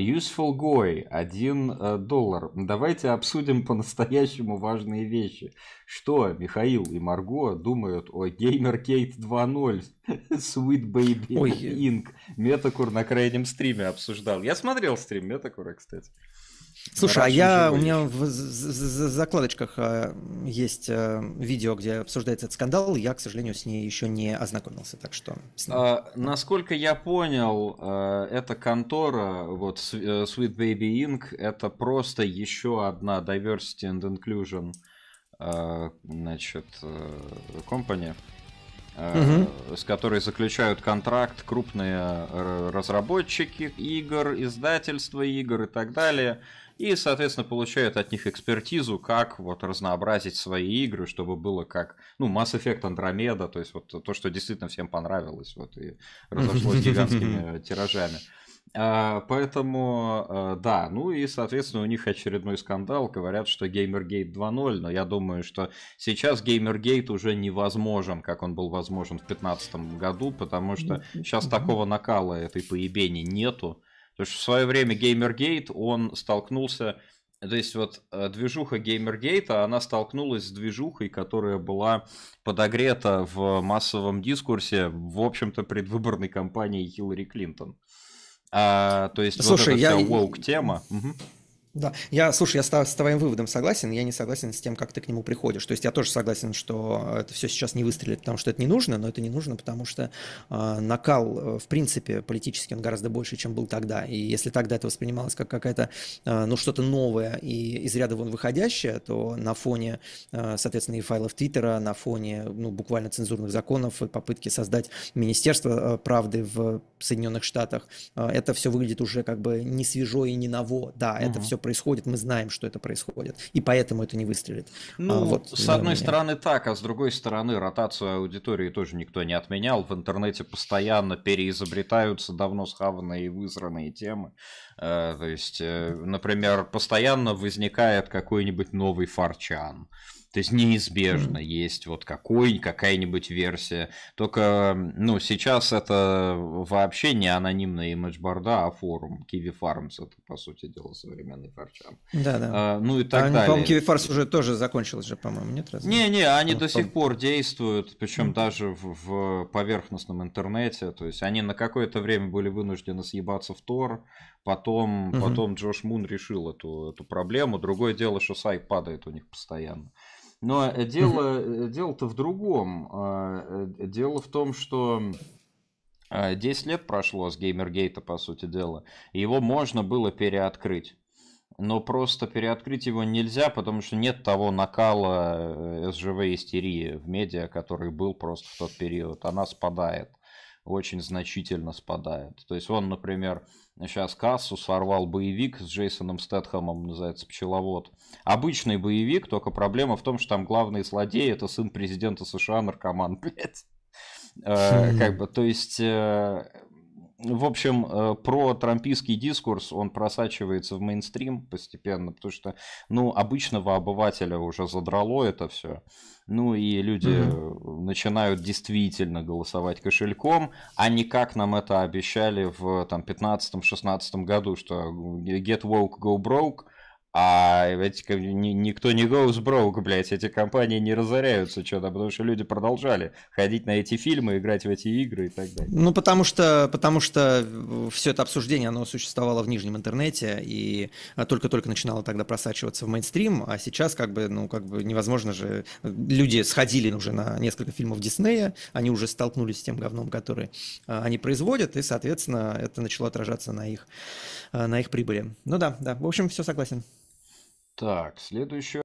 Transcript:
Useful Goy, 1 э, доллар. Давайте обсудим по-настоящему важные вещи. Что Михаил и Марго думают о GamerGate 2.0, Sweet Baby Ой. Inc. Метакур на крайнем стриме обсуждал. Я смотрел стрим Метакура, кстати. Слушай, Рад, а я, у меня в закладочках э, есть э, видео, где обсуждается этот скандал, я, к сожалению, с ней еще не ознакомился, так что... А, насколько я понял, э, эта контора, вот Э, Sweet Baby Inc. это просто еще одна diversity and inclusion э, значит, компания, э, угу. с которой заключают контракт крупные разработчики игр, издательства игр и так далее. И, соответственно, получают от них экспертизу, как вот разнообразить свои игры, чтобы было как, ну, Mass Effect Andromeda, то есть вот то, что действительно всем понравилось, вот и разошлось гигантскими тиражами. А, поэтому, а, да, ну и, соответственно, у них очередной скандал. Говорят, что Gamergate 2.0, но я думаю, что сейчас Gamergate уже невозможен, как он был возможен в 2015 году, потому что сейчас такого накала этой поебени нету. То есть в свое время Gamergate, он столкнулся... То есть вот а, движуха Геймергейта, она столкнулась с движухой, которая была подогрета в массовом дискурсе, в общем-то, предвыборной кампании Хиллари Клинтон. А, то есть Слушай, вот эта я... вся woke тема. Угу. Да, я, слушай, я с, твоим выводом согласен, я не согласен с тем, как ты к нему приходишь. То есть я тоже согласен, что э, это все сейчас не выстрелит, потому что это не нужно, но это не нужно, потому что э, накал, э, в принципе, политически он гораздо больше, чем был тогда. И если тогда это воспринималось как какая-то, э, ну, что-то новое и из ряда вон выходящее, то на фоне, э, соответственно, и файлов Твиттера, на фоне, ну, буквально цензурных законов и попытки создать Министерство э, правды в Соединенных Штатах, э, это все выглядит уже как бы не свежо и не ново. Да, угу. это все происходит, мы знаем, что это происходит, и поэтому это не выстрелит. А ну, а, вот, с одной меня. стороны так, а с другой стороны ротацию аудитории тоже никто не отменял. В интернете постоянно переизобретаются давно схаванные и высранные темы. Э, то есть, э, например, постоянно возникает какой-нибудь новый фарчан. То есть неизбежно mm есть вот какой, какая-нибудь версия. Только, ну, сейчас это вообще не анонимная имиджборда, а форум. Kiwi Farms это, по сути дела, современный фарчан. Да, да. А, ну и так они, далее. По-моему, Kiwi Farms уже тоже закончилось же, по-моему, нет? Разве? Не, не, они вот, до сих пор действуют, причем mm даже в, в поверхностном интернете. То есть они на какое-то время были вынуждены съебаться в Тор, потом, mm потом Джош Мун решил эту, эту проблему. Другое дело, что сайт падает у них постоянно. Но э, дело, э, дело-то в другом. А, э, дело в том, что 10 а, лет прошло с Геймергейта, по сути дела. Его можно было переоткрыть но просто переоткрыть его нельзя, потому что нет того накала СЖВ истерии в медиа, который был просто в тот период. Она спадает очень значительно спадает. То есть он, например, сейчас кассу сорвал боевик с Джейсоном Стэтхэмом, называется «Пчеловод». Обычный боевик, только проблема в том, что там главный злодей – это сын президента США, наркоман, блядь. Э, как бы, то есть э, в общем, э, про трампийский дискурс, он просачивается в мейнстрим постепенно, потому что, ну, обычного обывателя уже задрало это все. Ну и люди mm-hmm. начинают действительно голосовать кошельком, а не как нам это обещали в там, 15-16 году, что э, get woke, go broke, а эти, никто не goes broke, блядь, эти компании не разоряются что-то, потому что люди продолжали ходить на эти фильмы, играть в эти игры и так далее. Ну, потому что, потому что э, все это обсуждение, оно существовало в нижнем интернете и э, только-только начинало тогда просачиваться в мейнстрим, а сейчас как бы, ну, как бы невозможно же. Э, люди сходили уже на несколько фильмов Диснея, они уже столкнулись с тем говном, который они производят, и, соответственно, это начало отражаться на их, на их прибыли. Ну да, да, в общем, все согласен. Так, следующее.